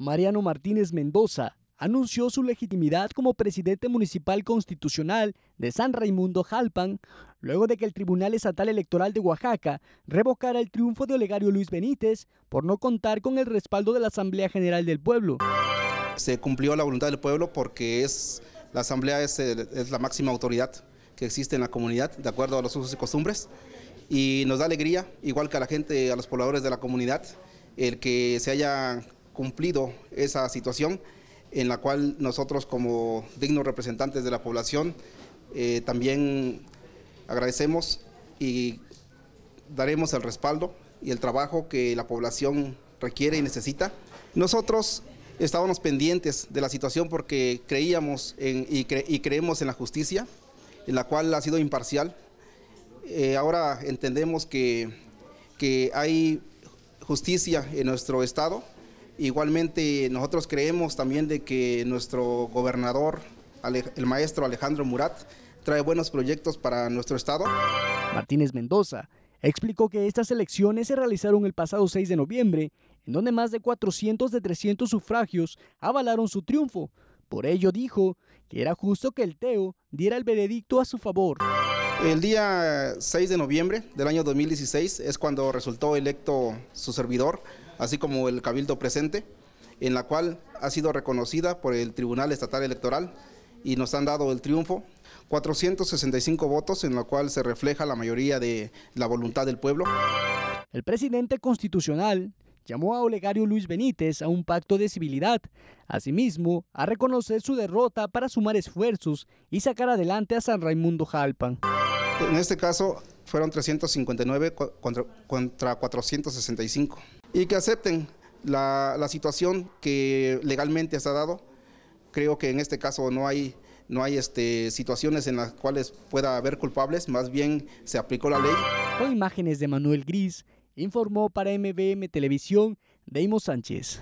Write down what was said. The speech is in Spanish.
Mariano Martínez Mendoza anunció su legitimidad como presidente municipal constitucional de San Raimundo Jalpan, luego de que el Tribunal Estatal Electoral de Oaxaca revocara el triunfo de Olegario Luis Benítez por no contar con el respaldo de la Asamblea General del Pueblo. Se cumplió la voluntad del pueblo porque es la Asamblea es la máxima autoridad que existe en la comunidad, de acuerdo a los usos y costumbres, y nos da alegría, igual que a la gente, a los pobladores de la comunidad, el que se haya cumplido esa situación en la cual nosotros como dignos representantes de la población eh, también agradecemos y daremos el respaldo y el trabajo que la población requiere y necesita. Nosotros estábamos pendientes de la situación porque creíamos y, creemos en la justicia, en la cual ha sido imparcial. Eh, ahora entendemos que, que hay justicia en nuestro Estado, Igualmente nosotros creemos también de que nuestro gobernador, el maestro Alejandro Murat, trae buenos proyectos para nuestro estado. Martínez Mendoza explicó que estas elecciones se realizaron el pasado 6 de noviembre, en donde más de 400 de 300 sufragios avalaron su triunfo. Por ello dijo que era justo que el TEO diera el veredicto a su favor. El día 6 de noviembre del año 2016 es cuando resultó electo su servidor, así como el cabildo presente, en la cual ha sido reconocida por el Tribunal Estatal Electoral y nos han dado el triunfo. 465 votos en la cual se refleja la mayoría de la voluntad del pueblo. El presidente constitucional llamó a Olegario Luis Benítez a un pacto de civilidad, asimismo a reconocer su derrota para sumar esfuerzos y sacar adelante a San Raimundo Jalpan. En este caso fueron 359 contra, 465 y que acepten la, situación que legalmente se ha dado. Creo que en este caso no hay, no hay este, situaciones en las cuales pueda haber culpables, más bien se aplicó la ley. Con imágenes de Manuel Gris, Informó para MBM Televisión Deimos Sánchez.